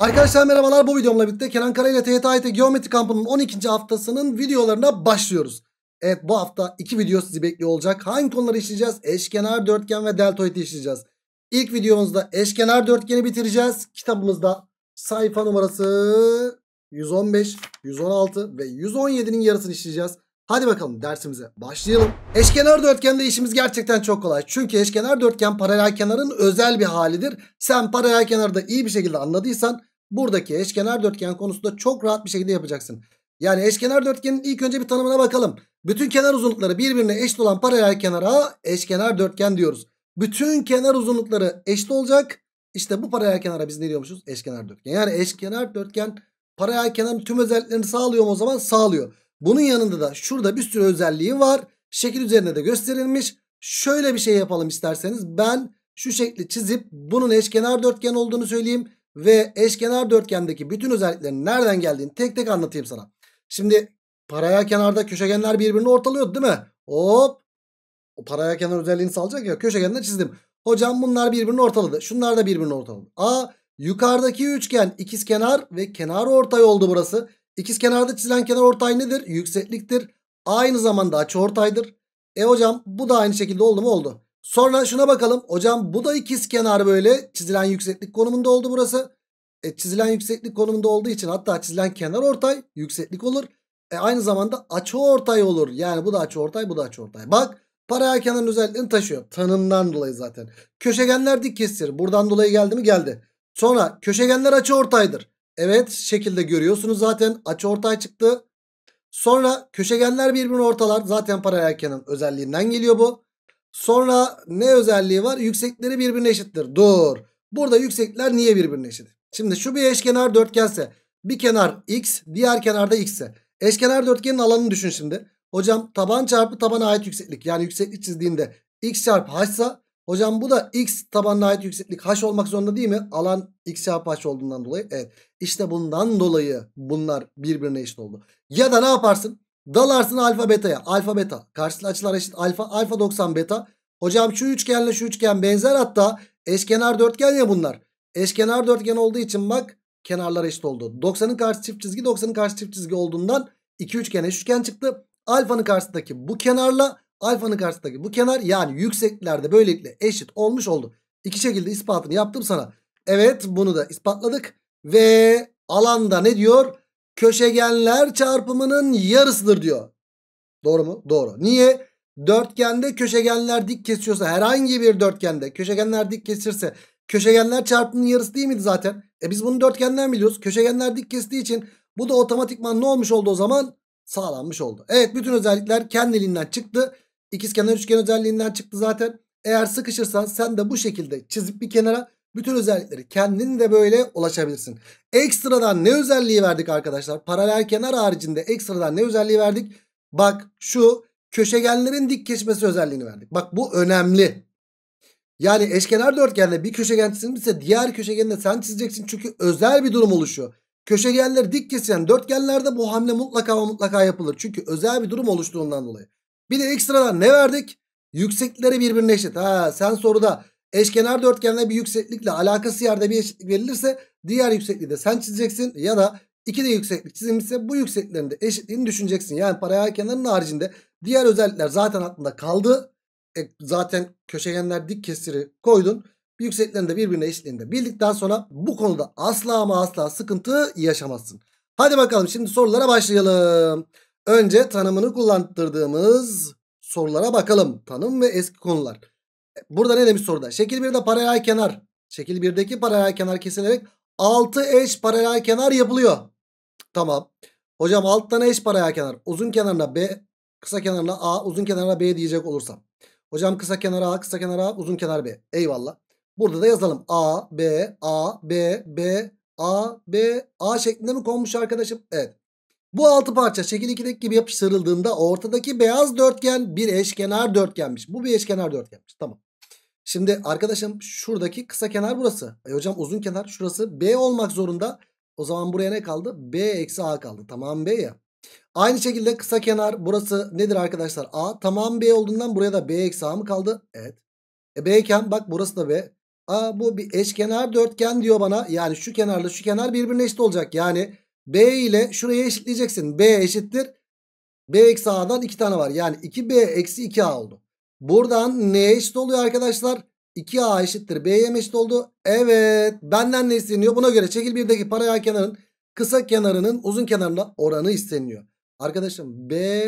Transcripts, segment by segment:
Arkadaşlar merhabalar bu videomla birlikte Kenan Kara ile TYT Geometri Kampı'nın 12. haftasının videolarına başlıyoruz. Evet bu hafta iki video sizi bekliyor olacak. Hangi konuları işleyeceğiz? Eşkenar, dörtgen ve deltoidi işleyeceğiz. İlk videomuzda eşkenar dörtgeni bitireceğiz. Kitabımızda sayfa numarası 115, 116 ve 117'nin yarısını işleyeceğiz. Hadi bakalım dersimize başlayalım. Eşkenar dörtgende işimiz gerçekten çok kolay. Çünkü eşkenar dörtgen paralel kenarın özel bir halidir. Sen paralel kenarı da iyi bir şekilde anladıysan buradaki eşkenar dörtgen konusunda çok rahat bir şekilde yapacaksın. Yani eşkenar dörtgenin ilk önce bir tanımına bakalım. Bütün kenar uzunlukları birbirine eşit olan paralel kenara eşkenar dörtgen diyoruz. Bütün kenar uzunlukları eşit olacak. İşte bu paralel kenara biz ne diyormuşuz? Eşkenar dörtgen. Yani eşkenar dörtgen paralel kenarın tüm özelliklerini sağlıyor mu o zaman? Sağlıyor. Bunun yanında da şurada bir sürü özelliği var. Şekil üzerinde de gösterilmiş. Şöyle bir şey yapalım isterseniz. Ben şu şekli çizip bunun eşkenar dörtgen olduğunu söyleyeyim ve eşkenar dörtgendeki bütün özelliklerin nereden geldiğini tek tek anlatayım sana. Şimdi paraya kenarda köşegenler birbirini ortalıyordu değil mi? Hop. O paraya kenar özelliğini salacak ya köşegenler çizdim. Hocam bunlar birbirini ortaladı. Şunlar da birbirini ortaladı. A yukarıdaki üçgen ikiz kenar ve kenar ortay oldu burası. İkiz kenarda çizilen kenar ortay nedir? Yüksekliktir. Aynı zamanda açı ortaydır. E hocam bu da aynı şekilde oldu mu oldu. Sonra şuna bakalım. Hocam bu da ikiz kenar böyle çizilen yükseklik konumunda oldu burası. E, çizilen yükseklik konumunda olduğu için hatta çizilen kenar ortay yükseklik olur. E, aynı zamanda açı ortay olur. Yani bu da açı ortay bu da açı ortay. Bak paralel kenarın özelliğini taşıyor. Tanımdan dolayı zaten. Köşegenler dik kesir. Buradan dolayı geldi mi geldi. Sonra köşegenler açı ortaydır. Evet şekilde görüyorsunuz zaten açı ortay çıktı. Sonra köşegenler birbirine ortalar. Zaten paralel kenarın özelliğinden geliyor bu. Sonra ne özelliği var? Yüksekleri birbirine eşittir. Dur. Burada yüksekler niye birbirine eşit? Şimdi şu bir eşkenar dörtgense bir kenar x diğer kenarda x ise eşkenar dörtgenin alanını düşün şimdi. Hocam taban çarpı tabana ait yükseklik yani yükseklik çizdiğinde x çarpı h ise hocam bu da x tabanına ait yükseklik h olmak zorunda değil mi? Alan x çarpı h olduğundan dolayı evet. İşte bundan dolayı bunlar birbirine eşit oldu. Ya da ne yaparsın? Dalarsın alfa beta'ya. Alfa beta. Karşılıklı açılar eşit alfa. Alfa 90 beta. Hocam şu üçgenle şu üçgen benzer hatta eşkenar dörtgen ya bunlar. Eşkenar dörtgen olduğu için bak kenarlar eşit oldu. 90'ın karşı çift çizgi 90'ın karşı çift çizgi olduğundan iki üçgen eş üçgen çıktı. Alfanın karşısındaki bu kenarla alfanın karşısındaki bu kenar yani yükseklerde böylelikle eşit olmuş oldu. İki şekilde ispatını yaptım sana. Evet bunu da ispatladık ve alanda ne diyor? köşegenler çarpımının yarısıdır diyor. Doğru mu? Doğru. Niye? Dörtgende köşegenler dik kesiyorsa herhangi bir dörtgende köşegenler dik kesirse köşegenler çarpımının yarısı değil miydi zaten? E biz bunu dörtgenden biliyoruz. Köşegenler dik kestiği için bu da otomatikman ne olmuş oldu o zaman? Sağlanmış oldu. Evet bütün özellikler kendiliğinden çıktı. İkizkenar üçgen özelliğinden çıktı zaten. Eğer sıkışırsan sen de bu şekilde çizip bir kenara bütün özellikleri kendin de böyle ulaşabilirsin. Ekstradan ne özelliği verdik arkadaşlar? Paralel kenar haricinde ekstradan ne özelliği verdik? Bak şu köşegenlerin dik kesmesi özelliğini verdik. Bak bu önemli. Yani eşkenar dörtgende bir köşegen çizilmişse diğer köşegeni de sen çizeceksin. Çünkü özel bir durum oluşuyor. Köşegenleri dik kesen dörtgenlerde bu hamle mutlaka ama mutlaka yapılır. Çünkü özel bir durum oluştuğundan dolayı. Bir de ekstradan ne verdik? Yükseklikleri birbirine eşit. Ha sen soruda Eşkenar dörtgenle bir yükseklikle alakası yerde bir eşitlik verilirse diğer yüksekliği de sen çizeceksin ya da iki de yükseklik çizilmişse bu yükseklerin eşitliğini düşüneceksin. Yani paralel kenarın haricinde diğer özellikler zaten aklında kaldı. E, zaten köşegenler dik kesiri koydun. Bir yükseklerin birbirine eşitliğinde bildikten sonra bu konuda asla ama asla sıkıntı yaşamazsın. Hadi bakalım şimdi sorulara başlayalım. Önce tanımını kullandırdığımız sorulara bakalım. Tanım ve eski konular burada ne demiş soruda? Şekil 1'de paralel kenar. Şekil 1'deki paralel kenar kesilerek 6 eş paralel kenar yapılıyor. Tamam. Hocam alt tane eş paralel kenar. Uzun kenarına B, kısa kenarına A, uzun kenarına B diyecek olursam. Hocam kısa kenara A, kısa kenara A, uzun kenar B. Eyvallah. Burada da yazalım. A, B, A, B, B, A, B, A şeklinde mi konmuş arkadaşım? Evet. Bu altı parça şekil 2'deki gibi yapıştırıldığında ortadaki beyaz dörtgen bir eşkenar dörtgenmiş. Bu bir eşkenar dörtgenmiş. Tamam. Şimdi arkadaşım şuradaki kısa kenar burası. E hocam uzun kenar şurası B olmak zorunda. O zaman buraya ne kaldı? B eksi A kaldı. Tamam B ya. Aynı şekilde kısa kenar burası nedir arkadaşlar? A tamam B olduğundan buraya da B eksi A mı kaldı? Evet. E B iken bak burası da B. A bu bir eşkenar dörtgen diyor bana. Yani şu kenarla şu kenar birbirine eşit olacak. Yani B ile şurayı eşitleyeceksin. B eşittir. B eksi A'dan 2 tane var. Yani 2B eksi 2A oldu. Buradan ne eşit oluyor arkadaşlar? 2A eşittir B'ye eşit oldu? Evet. Benden ne isteniyor? Buna göre çekil birdeki paralel kenarın kısa kenarının uzun kenarına oranı isteniyor. Arkadaşım B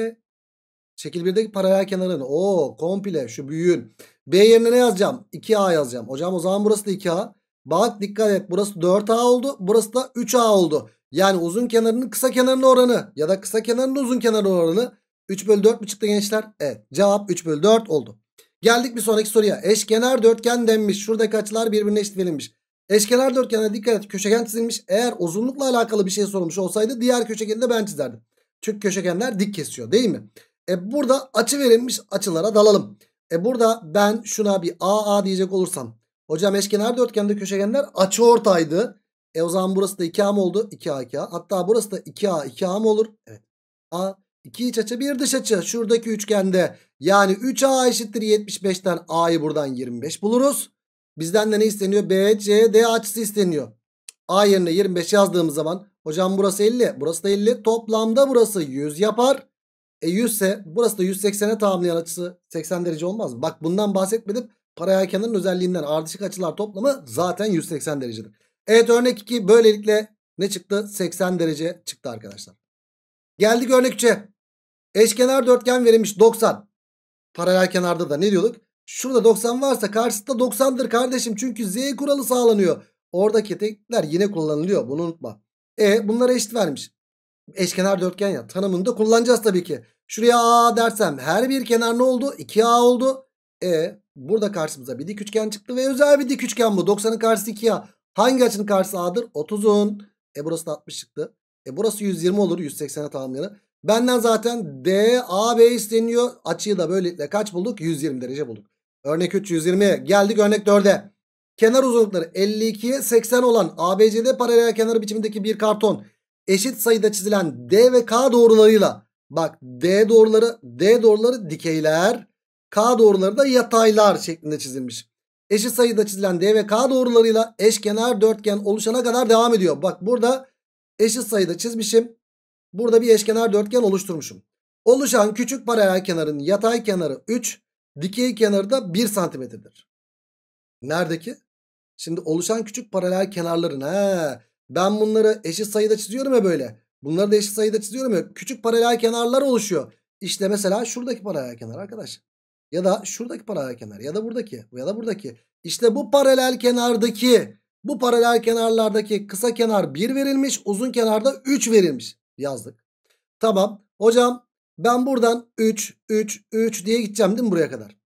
çekil birdeki paralel kenarın o komple şu büyüğün. B yerine ne yazacağım? 2A yazacağım. Hocam o zaman burası da 2A. Bak dikkat et burası 4A oldu. Burası da 3A oldu. Yani uzun kenarının kısa kenarının oranı ya da kısa kenarının uzun kenarının oranı 3 bölü 4 mü çıktı gençler? Evet cevap 3 bölü 4 oldu. Geldik bir sonraki soruya. Eşkenar dörtgen denmiş. Şuradaki açılar birbirine eşit verilmiş. Eşkenar dörtgene dikkat et köşegen çizilmiş. Eğer uzunlukla alakalı bir şey sorulmuş olsaydı diğer köşegeni de ben çizerdim. Çünkü köşegenler dik kesiyor değil mi? E burada açı verilmiş açılara dalalım. E burada ben şuna bir AA diyecek olursam. Hocam eşkenar dörtgende köşegenler açı ortaydı. E o zaman burası da 2A mı oldu? 2A 2A. Hatta burası da 2A 2A mı olur? Evet. A 2 iç açı 1 dış açı şuradaki üçgende. Yani 3A eşittir 75'ten A'yı buradan 25 buluruz. Bizden de ne isteniyor? B, C, D açısı isteniyor. A yerine 25 yazdığımız zaman hocam burası 50 burası da 50 toplamda burası 100 yapar. E 100 ise burası da 180'e tamamlayan açısı 80 derece olmaz mı? Bak bundan bahsetmedim. Paraya kenarın özelliğinden ardışık açılar toplamı zaten 180 derecedir. Evet örnek 2 böylelikle ne çıktı? 80 derece çıktı arkadaşlar. Geldik örnek 3'e. Eşkenar dörtgen verilmiş 90. Paralel kenarda da ne diyorduk? Şurada 90 varsa karşısında 90'dır kardeşim. Çünkü z kuralı sağlanıyor. Oradaki teknikler yine kullanılıyor. Bunu unutma. E bunlara eşit vermiş. Eşkenar dörtgen ya tanımında kullanacağız tabii ki. Şuraya A dersem her bir kenar ne oldu? 2A oldu. E burada karşımıza bir dik üçgen çıktı ve özel bir dik üçgen bu. 90'ın karşısı 2A. Hangi açının karşısı A'dır? 30'un. E burası da 60 çıktı. E burası 120 olur 180'e tamamlayanı. Benden zaten DAB isteniyor. Açıyı da böylelikle kaç bulduk? 120 derece bulduk. Örnek 3 120 geldik örnek 4'e. Kenar uzunlukları 52'ye 80 olan ABCD paralel kenarı biçimindeki bir karton eşit sayıda çizilen D ve K doğrularıyla bak D doğruları D doğruları dikeyler K doğruları da yataylar şeklinde çizilmiş. Eşit sayıda çizilen D ve K doğrularıyla eşkenar dörtgen oluşana kadar devam ediyor. Bak burada eşit sayıda çizmişim. Burada bir eşkenar dörtgen oluşturmuşum. Oluşan küçük paralel kenarın yatay kenarı 3, dikey kenarı da 1 santimetredir. Neredeki? Şimdi oluşan küçük paralel kenarların he, ben bunları eşit sayıda çiziyorum ya böyle. Bunları da eşit sayıda çiziyorum ya. Küçük paralel kenarlar oluşuyor. İşte mesela şuradaki paralel kenar arkadaş. Ya da şuradaki paralel kenar ya da buradaki ya da buradaki. İşte bu paralel kenardaki bu paralel kenarlardaki kısa kenar 1 verilmiş uzun kenarda 3 verilmiş. Yazdık. Tamam. Hocam ben buradan 3, 3, 3 diye gideceğim değil mi buraya kadar?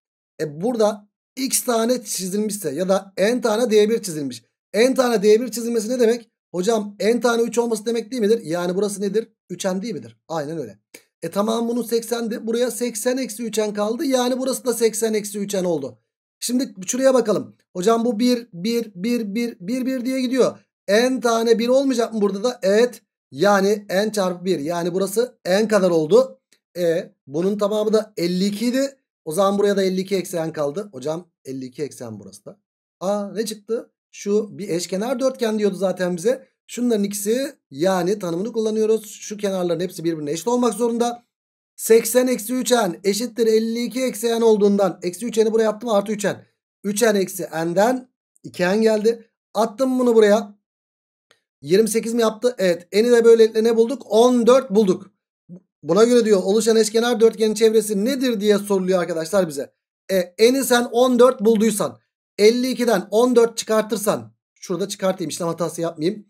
E burada x tane çizilmişse ya da n tane d1 çizilmiş. n tane d1 çizilmesi ne demek? Hocam n tane 3 olması demek değil midir? Yani burası nedir? 3n değil midir? Aynen öyle. E tamam bunun 80'di. Buraya 80 eksi 3n kaldı. Yani burası da 80 eksi 3n oldu. Şimdi şuraya bakalım. Hocam bu 1, 1, 1, 1, 1, 1 diye gidiyor. N tane 1 olmayacak mı burada da? Evet. Yani n çarpı 1 yani burası n kadar oldu. E bunun tamamı da 52 idi. O zaman buraya da 52 eksen kaldı. Hocam 52 eksen burası da. Aa ne çıktı? Şu bir eşkenar dörtgen diyordu zaten bize. Şunların ikisi yani tanımını kullanıyoruz. Şu kenarların hepsi birbirine eşit olmak zorunda. 80 eksi 3n eşittir 52 eksi n olduğundan. Eksi 3n'i buraya attım artı 3n. 3n eksi n'den 2n geldi. Attım bunu buraya. 28 mi yaptı? Evet. Eni de böylelikle ne bulduk? 14 bulduk. Buna göre diyor oluşan eşkenar dörtgenin çevresi nedir diye soruluyor arkadaşlar bize. E, eni sen 14 bulduysan 52'den 14 çıkartırsan şurada çıkartayım işlem hatası yapmayayım.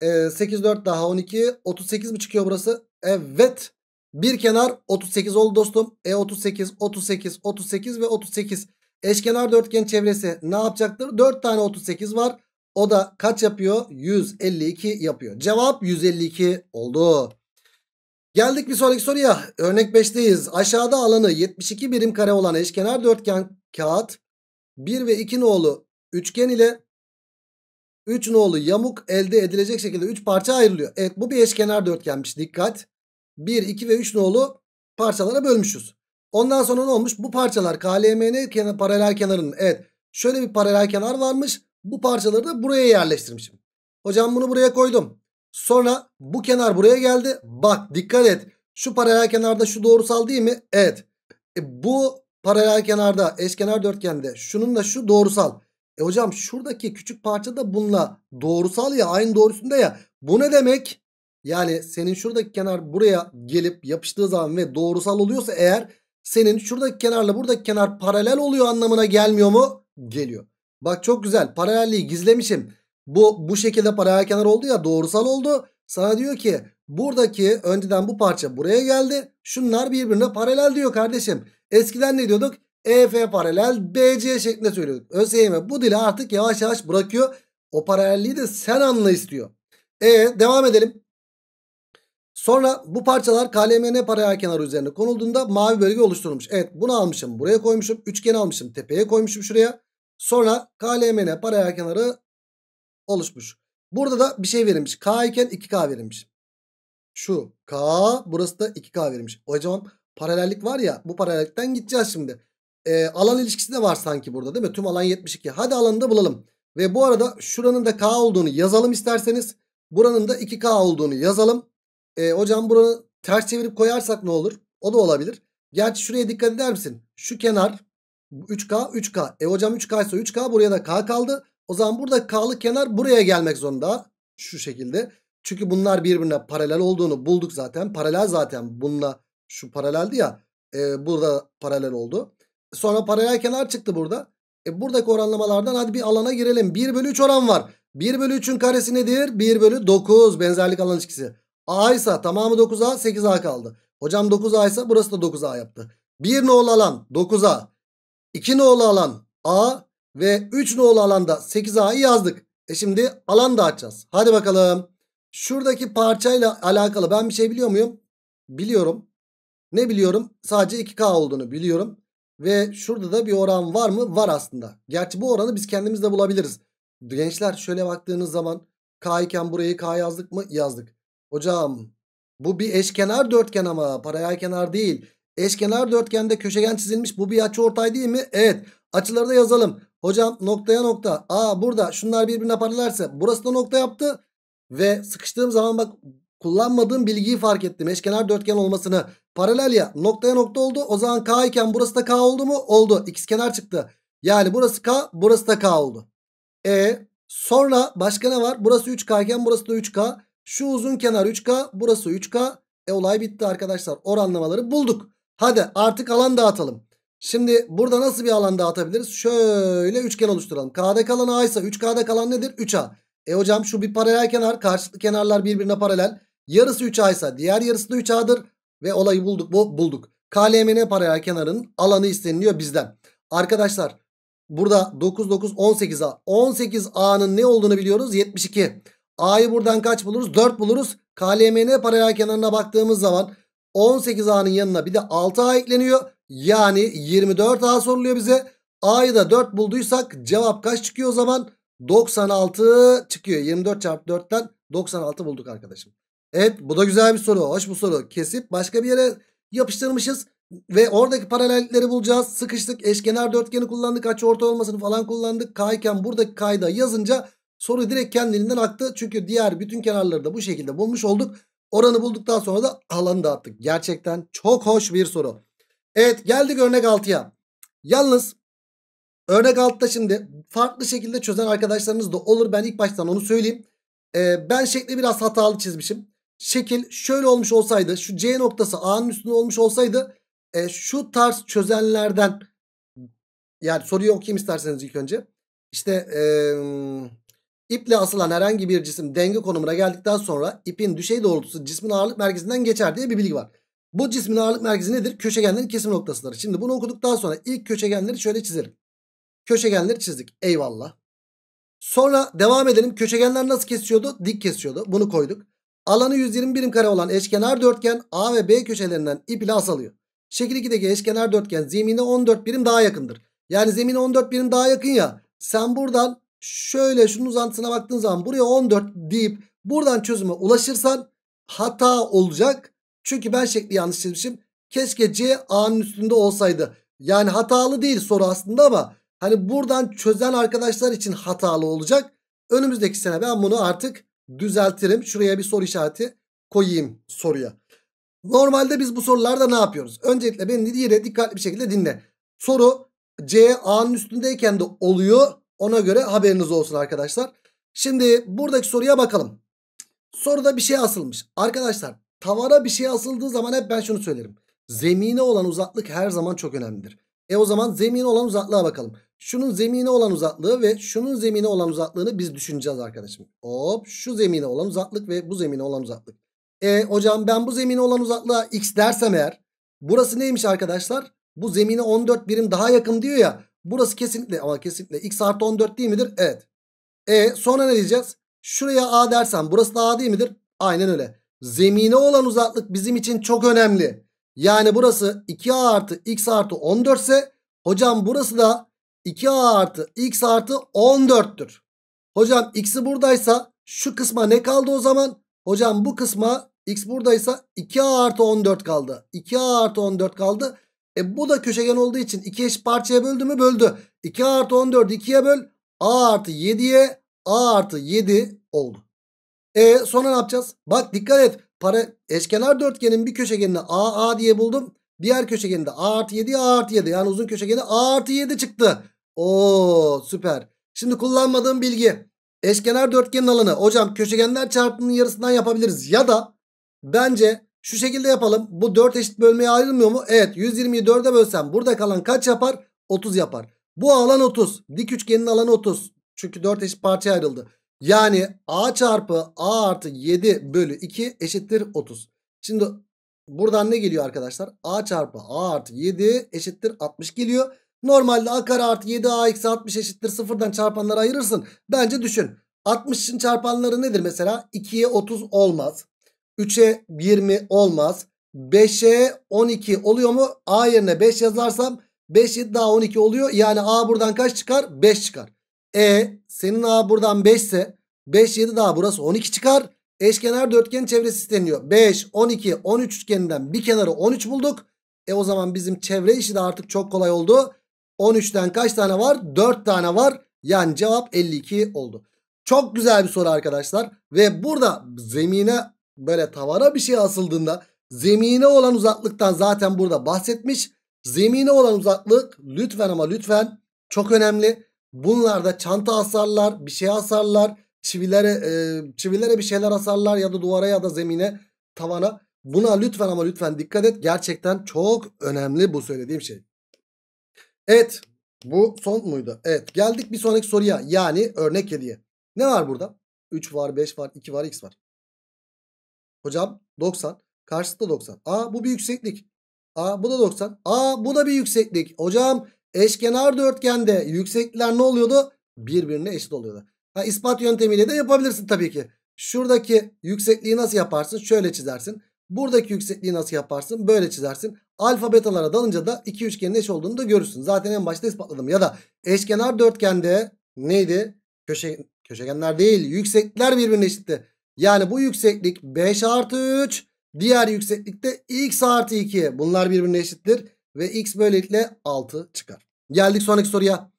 E, 8 4 daha 12 38 mi çıkıyor burası? Evet. Bir kenar 38 oldu dostum. E 38 38 38 ve 38. Eşkenar dörtgen çevresi ne yapacaktır? 4 tane 38 var. O da kaç yapıyor? 152 yapıyor. Cevap 152 oldu. Geldik bir sonraki soruya. Örnek 5'teyiz. Aşağıda alanı 72 birim kare olan eşkenar dörtgen kağıt 1 ve 2 nolu üçgen ile 3 nolu yamuk elde edilecek şekilde 3 parça ayrılıyor. Evet bu bir eşkenar dörtgenmiş. Dikkat. 1, 2 ve 3 nolu parçalara bölmüşüz. Ondan sonra ne olmuş? Bu parçalar KLMN paralel kenarının. Evet şöyle bir paralel kenar varmış. Bu parçaları da buraya yerleştirmişim. Hocam bunu buraya koydum. Sonra bu kenar buraya geldi. Bak dikkat et. Şu paralel kenarda şu doğrusal değil mi? Evet. E, bu paralel kenarda eşkenar dörtgende şunun da şu doğrusal. E hocam şuradaki küçük parça da bununla doğrusal ya aynı doğrusunda ya. Bu ne demek? Yani senin şuradaki kenar buraya gelip yapıştığı zaman ve doğrusal oluyorsa eğer senin şuradaki kenarla buradaki kenar paralel oluyor anlamına gelmiyor mu? Geliyor. Bak çok güzel paralelliği gizlemişim. Bu, bu şekilde paralel kenar oldu ya doğrusal oldu. Sana diyor ki buradaki önceden bu parça buraya geldi. Şunlar birbirine paralel diyor kardeşim. Eskiden ne diyorduk? EF paralel BC şeklinde söylüyorduk. ÖSYM bu dili artık yavaş yavaş bırakıyor. O paralelliği de sen anla istiyor. E devam edelim. Sonra bu parçalar KLMN paralel kenar üzerine konulduğunda mavi bölge oluşturulmuş. Evet bunu almışım buraya koymuşum. Üçgen almışım tepeye koymuşum şuraya. Sonra KLMN paralel kenarı oluşmuş. Burada da bir şey verilmiş. K iken 2K verilmiş. Şu K burası da 2K verilmiş. Hocam paralellik var ya bu paralellikten gideceğiz şimdi. Ee, alan ilişkisi de var sanki burada değil mi? Tüm alan 72. Hadi alanı da bulalım. Ve bu arada şuranın da K olduğunu yazalım isterseniz. Buranın da 2K olduğunu yazalım. Ee, hocam buranı ters çevirip koyarsak ne olur? O da olabilir. Gerçi şuraya dikkat eder misin? Şu kenar 3K 3K. E hocam 3K ise 3K buraya da K kaldı. O zaman burada K'lık kenar buraya gelmek zorunda. Şu şekilde. Çünkü bunlar birbirine paralel olduğunu bulduk zaten. Paralel zaten bununla şu paraleldi ya. E, burada paralel oldu. Sonra paralel kenar çıktı burada. E, buradaki oranlamalardan hadi bir alana girelim. 1 bölü 3 oran var. 1 bölü 3'ün karesi nedir? 1 bölü 9 benzerlik alan ilişkisi. A ise tamamı 9A 8A kaldı. Hocam 9A ise burası da 9A yaptı. 1 nolu alan 9A. 2 nolu alan A ve 3 nolu alanda 8A'yı yazdık. E şimdi alan da açacağız. Hadi bakalım. Şuradaki parçayla alakalı ben bir şey biliyor muyum? Biliyorum. Ne biliyorum? Sadece 2K olduğunu biliyorum. Ve şurada da bir oran var mı? Var aslında. Gerçi bu oranı biz kendimiz de bulabiliriz. Gençler şöyle baktığınız zaman K iken burayı K yazdık mı? Yazdık. Hocam bu bir eşkenar dörtgen ama paralel kenar değil. Eşkenar dörtgende köşegen çizilmiş. Bu bir açı ortay değil mi? Evet. Açıları da yazalım. Hocam noktaya nokta. Aa burada şunlar birbirine paralelse. Burası da nokta yaptı. Ve sıkıştığım zaman bak kullanmadığım bilgiyi fark ettim. Eşkenar dörtgen olmasını. Paralel ya noktaya nokta oldu. O zaman K iken burası da K oldu mu? Oldu. kenar çıktı. Yani burası K burası da K oldu. E sonra başka ne var? Burası 3K iken burası da 3K. Şu uzun kenar 3K burası 3K. E olay bitti arkadaşlar. Oranlamaları bulduk. Hadi artık alan dağıtalım. Şimdi burada nasıl bir alan dağıtabiliriz? Şöyle üçgen oluşturalım. K'da kalan A ise 3K'da kalan nedir? 3A. E hocam şu bir paralel kenar. Karşılıklı kenarlar birbirine paralel. Yarısı 3A ise diğer yarısı da 3A'dır. Ve olayı bulduk. Bu, bulduk. KLMN paralel kenarın alanı isteniliyor bizden. Arkadaşlar burada 9, 9, 18A. 18A'nın ne olduğunu biliyoruz? 72. A'yı buradan kaç buluruz? 4 buluruz. KLMN paralel kenarına baktığımız zaman 18A'nın yanına bir de 6A ekleniyor. Yani 24A soruluyor bize. A'yı da 4 bulduysak cevap kaç çıkıyor o zaman? 96 çıkıyor. 24 çarpı 4'ten 96 bulduk arkadaşım. Evet bu da güzel bir soru. Hoş bu soru. Kesip başka bir yere yapıştırmışız. Ve oradaki paralellikleri bulacağız. Sıkıştık. Eşkenar dörtgeni kullandık. Açı orta olmasını falan kullandık. K iken buradaki kayda yazınca soru direkt kendiliğinden aktı. Çünkü diğer bütün kenarları da bu şekilde bulmuş olduk. Oranı bulduktan sonra da alanı dağıttık. Gerçekten çok hoş bir soru. Evet geldik örnek 6'ya. Yalnız örnek 6'da şimdi farklı şekilde çözen arkadaşlarınız da olur. Ben ilk baştan onu söyleyeyim. Ee, ben şekli biraz hatalı çizmişim. Şekil şöyle olmuş olsaydı şu C noktası A'nın üstünde olmuş olsaydı e, şu tarz çözenlerden yani soruyu okuyayım isterseniz ilk önce. İşte ee, İple asılan herhangi bir cisim denge konumuna geldikten sonra ipin düşey doğrultusu cismin ağırlık merkezinden geçer diye bir bilgi var. Bu cismin ağırlık merkezi nedir? Köşegenlerin kesim noktasıdır. Şimdi bunu okuduktan sonra ilk köşegenleri şöyle çizelim. Köşegenleri çizdik. Eyvallah. Sonra devam edelim. Köşegenler nasıl kesiyordu? Dik kesiyordu. Bunu koyduk. Alanı 120 birim kare olan eşkenar dörtgen A ve B köşelerinden ip ile asalıyor. Şekil 2'deki eşkenar dörtgen zemine 14 birim daha yakındır. Yani zemine 14 birim daha yakın ya. Sen buradan şöyle şunun uzantısına baktığın zaman buraya 14 deyip buradan çözüme ulaşırsan hata olacak. Çünkü ben şekli yanlış çizmişim. Keşke C A'nın üstünde olsaydı. Yani hatalı değil soru aslında ama hani buradan çözen arkadaşlar için hatalı olacak. Önümüzdeki sene ben bunu artık düzeltirim. Şuraya bir soru işareti koyayım soruya. Normalde biz bu sorularda ne yapıyoruz? Öncelikle beni yine dikkatli bir şekilde dinle. Soru C A'nın üstündeyken de oluyor ona göre haberiniz olsun arkadaşlar. Şimdi buradaki soruya bakalım. Soruda bir şey asılmış. Arkadaşlar tavara bir şey asıldığı zaman hep ben şunu söylerim. Zemine olan uzaklık her zaman çok önemlidir. E o zaman zemine olan uzaklığa bakalım. Şunun zemine olan uzaklığı ve şunun zemine olan uzaklığını biz düşüneceğiz arkadaşım. Hop şu zemine olan uzaklık ve bu zemine olan uzaklık. E hocam ben bu zemine olan uzaklığa x dersem eğer. Burası neymiş arkadaşlar? Bu zemine 14 birim daha yakın diyor ya. Burası kesinlikle ama kesinlikle x artı 14 değil midir? Evet. E sonra ne diyeceğiz? Şuraya a dersen burası da a değil midir? Aynen öyle. Zemine olan uzaklık bizim için çok önemli. Yani burası 2a artı x artı 14 ise hocam burası da 2a artı x artı 14'tür. Hocam x'i buradaysa şu kısma ne kaldı o zaman? Hocam bu kısma x buradaysa 2a artı 14 kaldı. 2a artı 14 kaldı. E bu da köşegen olduğu için 2 eş parçaya böldü mü böldü. 2 artı 14 2'ye böl. A artı 7'ye A artı 7 oldu. E sonra ne yapacağız? Bak dikkat et. Para, eşkenar dörtgenin bir köşegenini A A diye buldum. Diğer köşegeninde A artı 7 A artı 7. Yani uzun köşegeni A artı 7 çıktı. Oo süper. Şimdi kullanmadığım bilgi. Eşkenar dörtgenin alanı. Hocam köşegenler çarpımının yarısından yapabiliriz. Ya da bence şu şekilde yapalım. Bu 4 eşit bölmeye ayrılmıyor mu? Evet 120'yi 4'e bölsem burada kalan kaç yapar? 30 yapar. Bu alan 30. Dik üçgenin alanı 30. Çünkü 4 eşit parçaya ayrıldı. Yani A çarpı A artı 7 bölü 2 eşittir 30. Şimdi buradan ne geliyor arkadaşlar? A çarpı A artı 7 eşittir 60 geliyor. Normalde A kare artı 7 A eksi 60 eşittir sıfırdan çarpanları ayırırsın. Bence düşün. 60'ın çarpanları nedir mesela? 2'ye 30 olmaz. 3'e 20 olmaz. 5'e 12 oluyor mu? A yerine 5 yazarsam 5 7 daha 12 oluyor. Yani A buradan kaç çıkar? 5 çıkar. E senin A buradan 5 ise 5 7 daha burası 12 çıkar. Eşkenar dörtgen çevresi isteniyor. 5, 12, 13 üçgeninden bir kenarı 13 bulduk. E o zaman bizim çevre işi de artık çok kolay oldu. 13'ten kaç tane var? 4 tane var. Yani cevap 52 oldu. Çok güzel bir soru arkadaşlar. Ve burada zemine böyle tavana bir şey asıldığında zemine olan uzaklıktan zaten burada bahsetmiş. Zemine olan uzaklık lütfen ama lütfen çok önemli. Bunlarda çanta asarlar, bir şey asarlar, çivilere, e, çivilere bir şeyler asarlar ya da duvara ya da zemine, tavana. Buna lütfen ama lütfen dikkat et. Gerçekten çok önemli bu söylediğim şey. Evet bu son muydu? Evet geldik bir sonraki soruya yani örnek 7'ye. Ne var burada? 3 var, 5 var, 2 var, x var. Hocam 90. Karşısı 90. A bu bir yükseklik. A bu da 90. A bu da bir yükseklik. Hocam eşkenar dörtgende yüksekler ne oluyordu? Birbirine eşit oluyordu. Ha, ispat yöntemiyle de yapabilirsin tabii ki. Şuradaki yüksekliği nasıl yaparsın? Şöyle çizersin. Buradaki yüksekliği nasıl yaparsın? Böyle çizersin. Alfa dalınca da iki üçgenin eş olduğunu da görürsün. Zaten en başta ispatladım. Ya da eşkenar dörtgende neydi? Köşe, köşegenler değil. yüksekler birbirine eşitti. Yani bu yükseklik 5 artı 3. Diğer yükseklikte x artı 2. Bunlar birbirine eşittir. Ve x böylelikle 6 çıkar. Geldik sonraki soruya.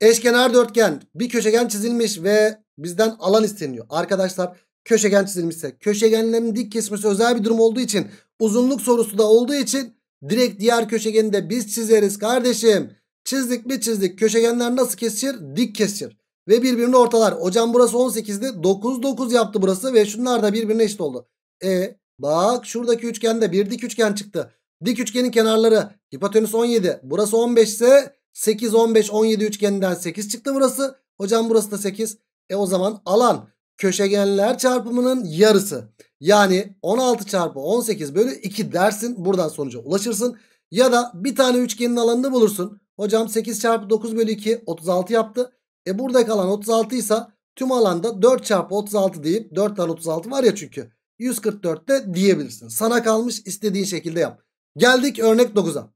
Eşkenar dörtgen bir köşegen çizilmiş ve bizden alan isteniyor. Arkadaşlar köşegen çizilmişse köşegenlerin dik kesmesi özel bir durum olduğu için uzunluk sorusu da olduğu için direkt diğer köşegeni de biz çizeriz kardeşim. Çizdik mi çizdik köşegenler nasıl kesişir? Dik kesişir. Ve birbirini ortalar. Hocam burası 18'di. 9 9 yaptı burası ve şunlar da birbirine eşit oldu. E bak şuradaki üçgende bir dik üçgen çıktı. Dik üçgenin kenarları hipotenüs 17. Burası 15 ise 8 15 17 üçgeninden 8 çıktı burası. Hocam burası da 8. E o zaman alan köşegenler çarpımının yarısı. Yani 16 çarpı 18 bölü 2 dersin. Buradan sonuca ulaşırsın. Ya da bir tane üçgenin alanını bulursun. Hocam 8 çarpı 9 bölü 2 36 yaptı. E burada kalan 36 ise tüm alanda 4 çarpı 36 deyip 4 tane 36 var ya çünkü. 144 de diyebilirsin. Sana kalmış istediğin şekilde yap. Geldik örnek 9'a.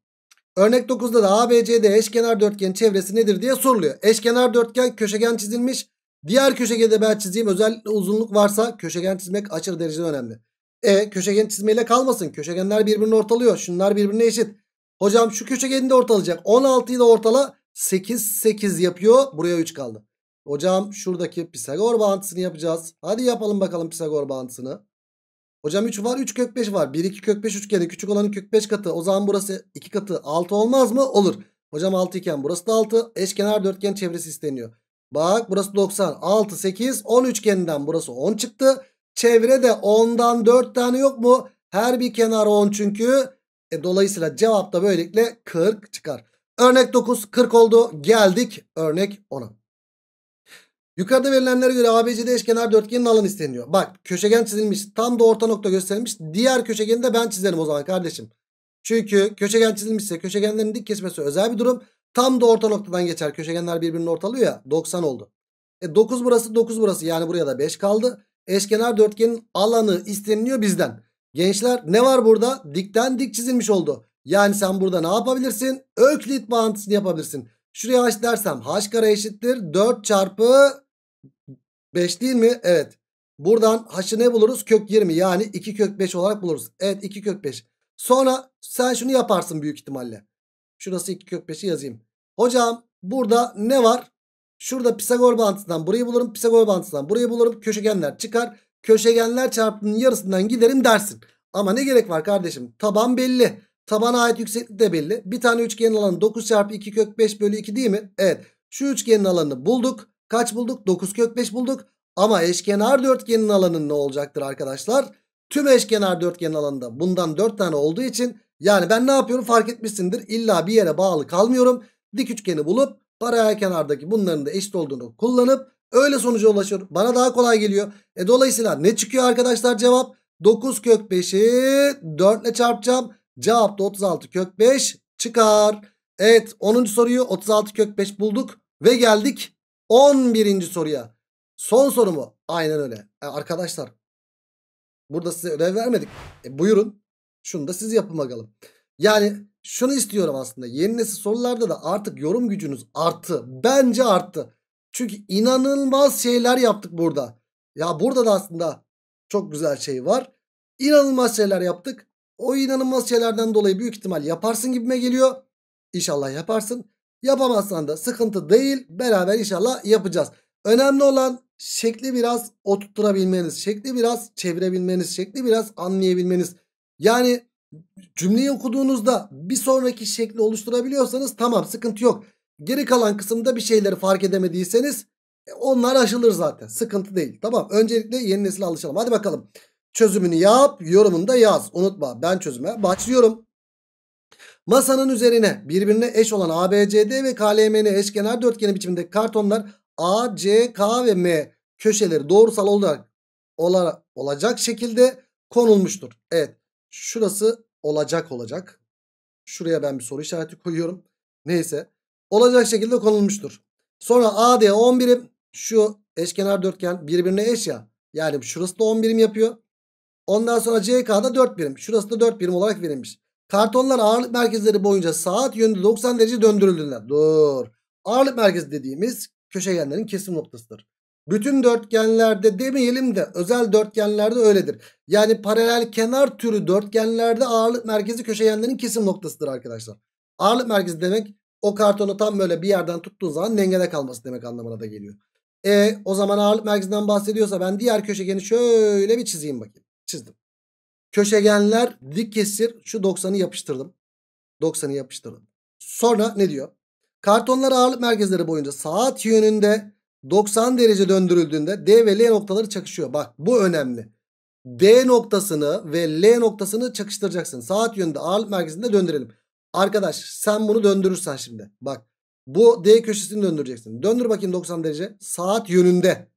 Örnek 9'da da ABCD eşkenar dörtgen çevresi nedir diye soruluyor. Eşkenar dörtgen köşegen çizilmiş. Diğer köşegede ben çizeyim özel uzunluk varsa köşegen çizmek aşırı derecede önemli. E köşegen çizmeyle kalmasın. Köşegenler birbirini ortalıyor. Şunlar birbirine eşit. Hocam şu köşegeni de ortalayacak. 16'yı da ortala. 8 8 yapıyor. Buraya 3 kaldı. Hocam şuradaki Pisagor bağıntısını yapacağız. Hadi yapalım bakalım Pisagor bağıntısını. Hocam 3 var 3 kök 5 var. 1 2 kök 5 üçgeni küçük olanın kök 5 katı. O zaman burası 2 katı 6 olmaz mı? Olur. Hocam 6 iken burası da 6. Eşkenar dörtgen çevresi isteniyor. Bak burası 90. 6 8 10 üçgeninden burası 10 çıktı. çevre de 10'dan 4 tane yok mu? Her bir kenar 10 çünkü. E, dolayısıyla cevap da böylelikle 40 çıkar. Örnek 9 40 oldu. Geldik örnek 10'a. Yukarıda verilenlere göre ABCD eşkenar dörtgenin alanı isteniyor. Bak köşegen çizilmiş. Tam da orta nokta gösterilmiş. Diğer köşegeni de ben çizerim o zaman kardeşim. Çünkü köşegen çizilmişse köşegenlerin dik kesmesi özel bir durum. Tam da orta noktadan geçer. Köşegenler birbirini ortalıyor ya. 90 oldu. E 9 burası 9 burası. Yani buraya da 5 kaldı. Eşkenar dörtgenin alanı isteniliyor bizden. Gençler ne var burada? Dikten dik çizilmiş oldu. Yani sen burada ne yapabilirsin? Öklit bağıntısını yapabilirsin. Şuraya h dersem h kare eşittir 4 çarpı 5 değil mi? Evet. Buradan h'ı ne buluruz? Kök 20 yani 2 kök 5 olarak buluruz. Evet 2 kök 5. Sonra sen şunu yaparsın büyük ihtimalle. Şurası 2 kök 5'i yazayım. Hocam burada ne var? Şurada Pisagor bağıntısından burayı bulurum. Pisagor bağıntısından burayı bulurum. Köşegenler çıkar. Köşegenler çarpımının yarısından giderim dersin. Ama ne gerek var kardeşim? Taban belli. Tabana ait yükseklik de belli. Bir tane üçgenin alanı 9 çarpı 2 kök 5 bölü 2 değil mi? Evet. Şu üçgenin alanını bulduk. Kaç bulduk? 9 kök 5 bulduk. Ama eşkenar dörtgenin alanı ne olacaktır arkadaşlar? Tüm eşkenar dörtgenin alanında bundan 4 tane olduğu için yani ben ne yapıyorum fark etmişsindir. İlla bir yere bağlı kalmıyorum. Dik üçgeni bulup paralel kenardaki bunların da eşit olduğunu kullanıp öyle sonuca ulaşıyorum. Bana daha kolay geliyor. E dolayısıyla ne çıkıyor arkadaşlar cevap? 9 kök 5'i 4 ile çarpacağım. Cevap da 36 kök 5 çıkar. Evet 10. soruyu 36 kök 5 bulduk ve geldik 11. soruya. Son soru mu? Aynen öyle. E, arkadaşlar burada size ödev vermedik. E, buyurun şunu da siz yapın bakalım. Yani şunu istiyorum aslında yeni nesil sorularda da artık yorum gücünüz arttı. Bence arttı. Çünkü inanılmaz şeyler yaptık burada. Ya burada da aslında çok güzel şey var. İnanılmaz şeyler yaptık. O inanılmaz şeylerden dolayı büyük ihtimal yaparsın gibime geliyor. İnşallah yaparsın. Yapamazsan da sıkıntı değil. Beraber inşallah yapacağız. Önemli olan şekli biraz oturtturabilmeniz, şekli biraz çevirebilmeniz, şekli biraz anlayabilmeniz. Yani cümleyi okuduğunuzda bir sonraki şekli oluşturabiliyorsanız tamam sıkıntı yok. Geri kalan kısımda bir şeyleri fark edemediyseniz e, onlar aşılır zaten. Sıkıntı değil. Tamam. Öncelikle yeni nesile alışalım. Hadi bakalım. Çözümünü yap, yorumunu yaz. Unutma ben çözüme başlıyorum. Masanın üzerine birbirine eş olan ABCD ve KLMN eşkenar dörtgeni biçiminde kartonlar A, C, K ve M köşeleri doğrusal olarak ola, olacak şekilde konulmuştur. Evet şurası olacak olacak. Şuraya ben bir soru işareti koyuyorum. Neyse olacak şekilde konulmuştur. Sonra AD 10 şu eşkenar dörtgen birbirine eş ya. Yani şurası da 10 yapıyor. Ondan sonra CK'da 4 birim. Şurası da 4 birim olarak verilmiş. Kartonlar ağırlık merkezleri boyunca saat yönünde 90 derece döndürüldüler. Dur. Ağırlık merkezi dediğimiz köşegenlerin kesim noktasıdır. Bütün dörtgenlerde demeyelim de özel dörtgenlerde öyledir. Yani paralel kenar türü dörtgenlerde ağırlık merkezi köşegenlerin kesim noktasıdır arkadaşlar. Ağırlık merkezi demek o kartonu tam böyle bir yerden tuttuğun zaman dengede kalması demek anlamına da geliyor. E o zaman ağırlık merkezinden bahsediyorsa ben diğer köşegeni şöyle bir çizeyim bakayım çizdim. Köşegenler dik kesir şu 90'ı yapıştırdım. 90'ı yapıştırdım. Sonra ne diyor? Kartonlar ağırlık merkezleri boyunca saat yönünde 90 derece döndürüldüğünde D ve L noktaları çakışıyor. Bak bu önemli. D noktasını ve L noktasını çakıştıracaksın. Saat yönünde ağırlık merkezinde döndürelim. Arkadaş sen bunu döndürürsen şimdi. Bak bu D köşesini döndüreceksin. Döndür bakayım 90 derece. Saat yönünde.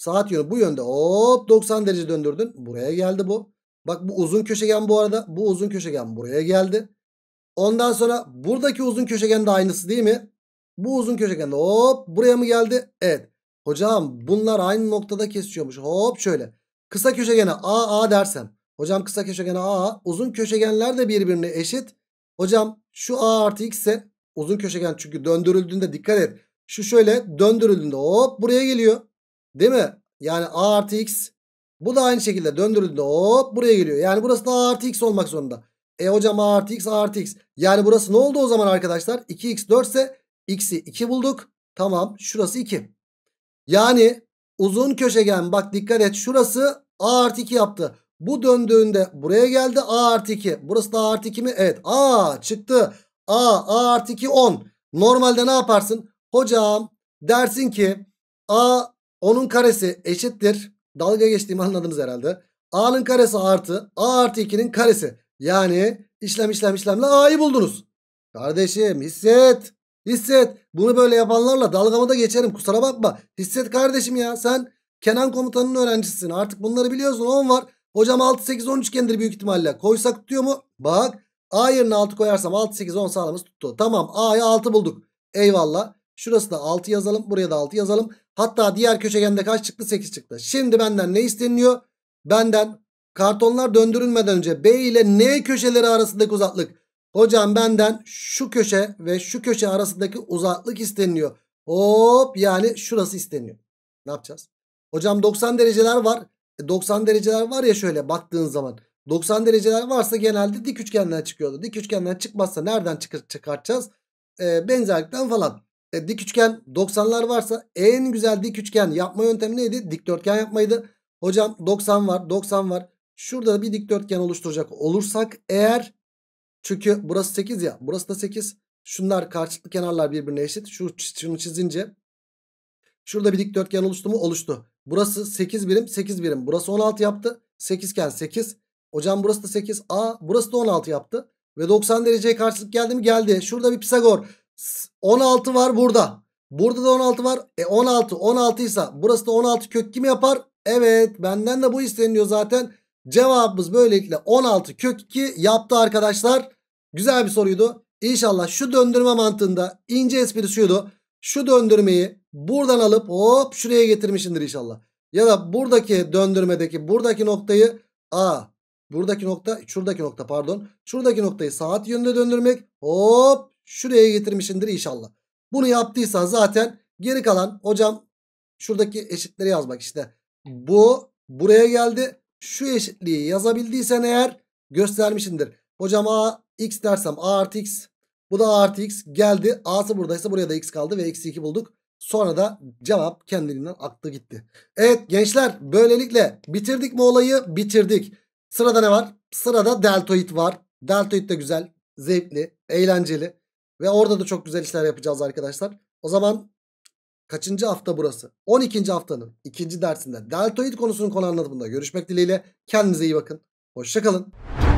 Saat yönü bu yönde. Hop 90 derece döndürdün. Buraya geldi bu. Bak bu uzun köşegen bu arada. Bu uzun köşegen buraya geldi. Ondan sonra buradaki uzun köşegen de aynısı değil mi? Bu uzun köşegen de hop buraya mı geldi? Evet. Hocam bunlar aynı noktada kesişiyormuş. Hop şöyle. Kısa köşegene a dersem. Hocam kısa köşegene a Uzun köşegenler de birbirine eşit. Hocam şu A artı X ise uzun köşegen çünkü döndürüldüğünde dikkat et. Şu şöyle döndürüldüğünde hop buraya geliyor. Değil mi? Yani a artı x bu da aynı şekilde döndürüldüğünde hop buraya geliyor. Yani burası da a artı x olmak zorunda. E hocam a artı x a artı x. Yani burası ne oldu o zaman arkadaşlar? 2x 4 ise x'i 2 bulduk. Tamam şurası 2. Yani uzun köşegen bak dikkat et şurası a artı 2 yaptı. Bu döndüğünde buraya geldi a artı 2. Burası da a artı 2 mi? Evet a çıktı. a a artı 2 10. Normalde ne yaparsın? Hocam dersin ki a 10'un karesi eşittir. Dalga geçtiğimi anladınız herhalde. A'nın karesi artı A artı 2'nin karesi. Yani işlem işlem işlemle A'yı buldunuz. Kardeşim hisset. Hisset. Bunu böyle yapanlarla dalgamı da geçerim. Kusura bakma. Hisset kardeşim ya. Sen Kenan komutanın öğrencisisin. Artık bunları biliyorsun. 10 var. Hocam 6, 8, 10 üçgendir büyük ihtimalle. Koysak tutuyor mu? Bak. A yerine 6 koyarsam 6, 8, 10 sağlamız tuttu. Tamam A'ya 6 bulduk. Eyvallah. Şurası da 6 yazalım. Buraya da 6 yazalım. Hatta diğer köşegende kaç çıktı? 8 çıktı. Şimdi benden ne isteniyor? Benden kartonlar döndürülmeden önce B ile N köşeleri arasındaki uzaklık. Hocam benden şu köşe ve şu köşe arasındaki uzaklık isteniliyor. Hop yani şurası isteniyor. Ne yapacağız? Hocam 90 dereceler var. 90 e, dereceler var ya şöyle baktığın zaman. 90 dereceler varsa genelde dik üçgenden çıkıyordu. Dik üçgenden çıkmazsa nereden çıkar çıkartacağız? E, benzerlikten falan e, dik üçgen 90'lar varsa en güzel dik üçgen yapma yöntemi neydi? Dikdörtgen yapmaydı. Hocam 90 var 90 var. Şurada bir dikdörtgen oluşturacak olursak eğer çünkü burası 8 ya burası da 8. Şunlar karşılıklı kenarlar birbirine eşit. Şu, şunu çizince şurada bir dikdörtgen oluştu mu? Oluştu. Burası 8 birim 8 birim. Burası 16 yaptı. 8 iken 8. Hocam burası da 8. Aa burası da 16 yaptı. Ve 90 dereceye karşılık geldi mi? Geldi. Şurada bir Pisagor. 16 var burada. Burada da 16 var. E 16 16 ise burası da 16 kök kim yapar? Evet benden de bu isteniliyor zaten. Cevabımız böylelikle 16 kök 2 yaptı arkadaşlar. Güzel bir soruydu. İnşallah şu döndürme mantığında ince espri suydu. Şu döndürmeyi buradan alıp hop şuraya getirmişindir inşallah. Ya da buradaki döndürmedeki buradaki noktayı a buradaki nokta şuradaki nokta pardon. Şuradaki noktayı saat yönünde döndürmek hop şuraya getirmişindir inşallah. Bunu yaptıysa zaten geri kalan hocam şuradaki eşitleri yazmak işte. Bu buraya geldi. Şu eşitliği yazabildiysen eğer göstermişindir. Hocam a x dersem a artı x. Bu da a artı x geldi. a'sı buradaysa buraya da x kaldı ve eksi 2 bulduk. Sonra da cevap kendiliğinden aktı gitti. Evet gençler böylelikle bitirdik mi olayı? Bitirdik. Sırada ne var? Sırada deltoid var. Deltoid de güzel, zevkli, eğlenceli. Ve orada da çok güzel işler yapacağız arkadaşlar. O zaman kaçıncı hafta burası? 12. haftanın ikinci dersinde deltoid konusunun konu anlatımında görüşmek dileğiyle. Kendinize iyi bakın. Hoşçakalın.